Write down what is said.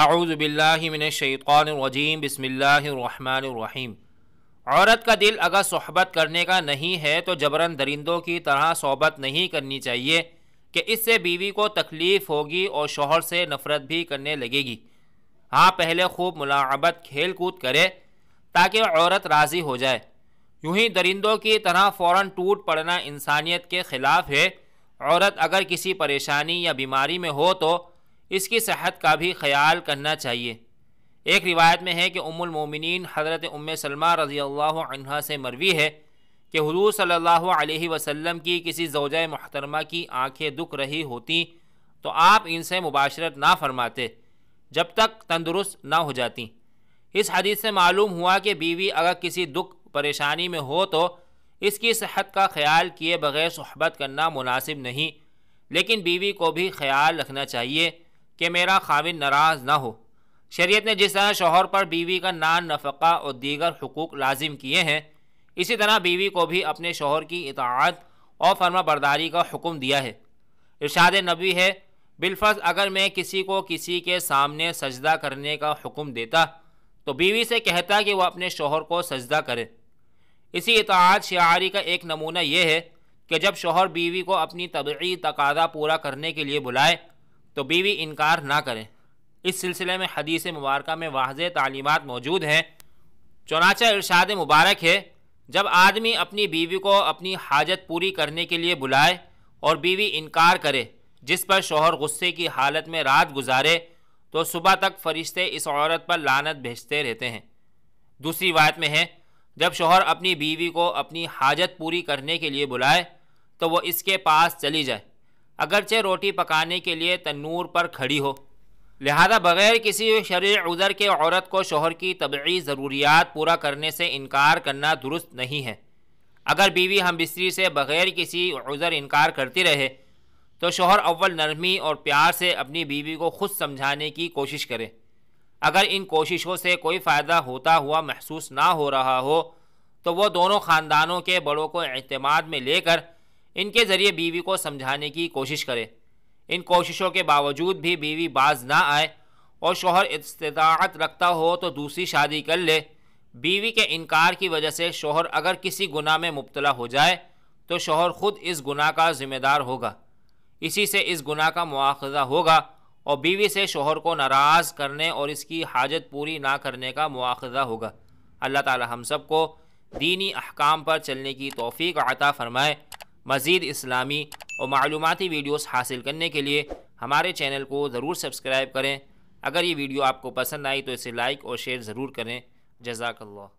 आऊज़बिल्लिमिनशैतरजीम बसमीम औरत का दिल अगर सहबत करने का नहीं है तो जबरन दरिंदों की तरह सहबत नहीं करनी चाहिए कि इससे बीवी को तकलीफ़ होगी और शोहर से नफ़रत भी करने लगेगी हाँ पहले खूब मुलाबत खेल कूद करे ताकि औरत राज़ी हो जाए यूँ ही दरिंदों की तरह फ़ौर टूट पड़ना इंसानियत के ख़िलाफ़ है औरत अगर किसी परेशानी या बीमारी में हो तो इसकी सेहत का भी ख्याल करना चाहिए एक रिवायत में है कि उमुलमोमिन हज़रत उम सलमा रज़ी से मरवी है कि हजूर सल्लल्लाहु अलैहि वसल्लम की किसी जोज महतरमा की आँखें दुख रही होती तो आप इनसे मुबाशरत ना फरमाते जब तक तंदुरुस्त ना हो जाती इस हदीस से मालूम हुआ कि बीवी अगर किसी दुख परेशानी में हो तो इसकी सेहत का ख्याल किए बगैर सहबत करना मुनासिब नहीं लेकिन बीवी को भी ख्याल रखना चाहिए कि मेरा खाविन नाराज़ ना हो शरीयत ने जिस तरह शोहर पर बीवी का नान नफ़ा और दीगर हकूक़ लाजिम किए हैं इसी तरह बीवी को भी अपने शोहर की इतात और फर्मा बरदारी का हुक्म दिया है इरशाद नबी है बिलफज अगर मैं किसी को किसी के सामने सजदा करने का हुक्म देता तो बीवी से कहता कि वह अपने शोहर को सजदा करे इसी इतात शारी का एक नमूना यह है कि जब शोहर बीवी को अपनी तबी तकादा पूरा करने के लिए बुलाए तो बीवी इनकार ना करें इस सिलसिले में हदीस मुबारक में वाज तलीमत मौजूद हैं चौनाचा इरशाद मुबारक है जब आदमी अपनी बीवी को अपनी हाजत पूरी करने के लिए बुलाए और बीवी इनकार करे जिस पर शोहर गुस्से की हालत में रात गुजारे तो सुबह तक फरिश्ते इस औरत पर लानत भेजते रहते हैं दूसरी बात में है जब शोहर अपनी बीवी को अपनी हाजत पूरी करने के लिए बुलाए तो वह इसके पास चली जाए अगरचे रोटी पकाने के लिए तनूर पर खड़ी हो लिहाजा बग़ैर किसी शरी उज़र के औरत को शोहर की तबी ज़रूरियात पूरा करने से इनकार करना दुरुस्त नहीं है अगर बीवी हम बिस्तरी से बग़ैर किसी उज़र इनकार करती रहे तो शोहर अव्वल नरमी और प्यार से अपनी बीवी को खुद समझाने की कोशिश करे अगर इन कोशिशों से कोई फ़ायदा होता हुआ महसूस ना हो रहा हो तो वह दोनों ख़ानदानों के बड़ों को अहतमाद में लेकर इनके ज़रिए बीवी को समझाने की कोशिश करे इन कोशिशों के बावजूद भी बीवी बाज ना आए और शोहर इस्तात रखता हो तो दूसरी शादी कर ले बीवी के इनकार की वजह से शोहर अगर किसी गुनाह में मुबतला हो जाए तो शोहर ख़ुद इस गुनाह का ज़िम्मेदार होगा इसी से इस गुनाह का मुआवजा होगा और बीवी से शोहर को नाराज़ करने और इसकी हाजत पूरी ना करने का मुआवजा होगा अल्लाह ताला हम सब को दीनी अहकाम पर चलने की तौफीक अता फ़रमाए मज़ीद इस्लामी और मालूमती वीडियोस हासिल करने के लिए हमारे चैनल को ज़रूर सब्सक्राइब करें अगर ये वीडियो आपको पसंद आई तो इसे लाइक और शेयर ज़रूर करें जजाकल्ला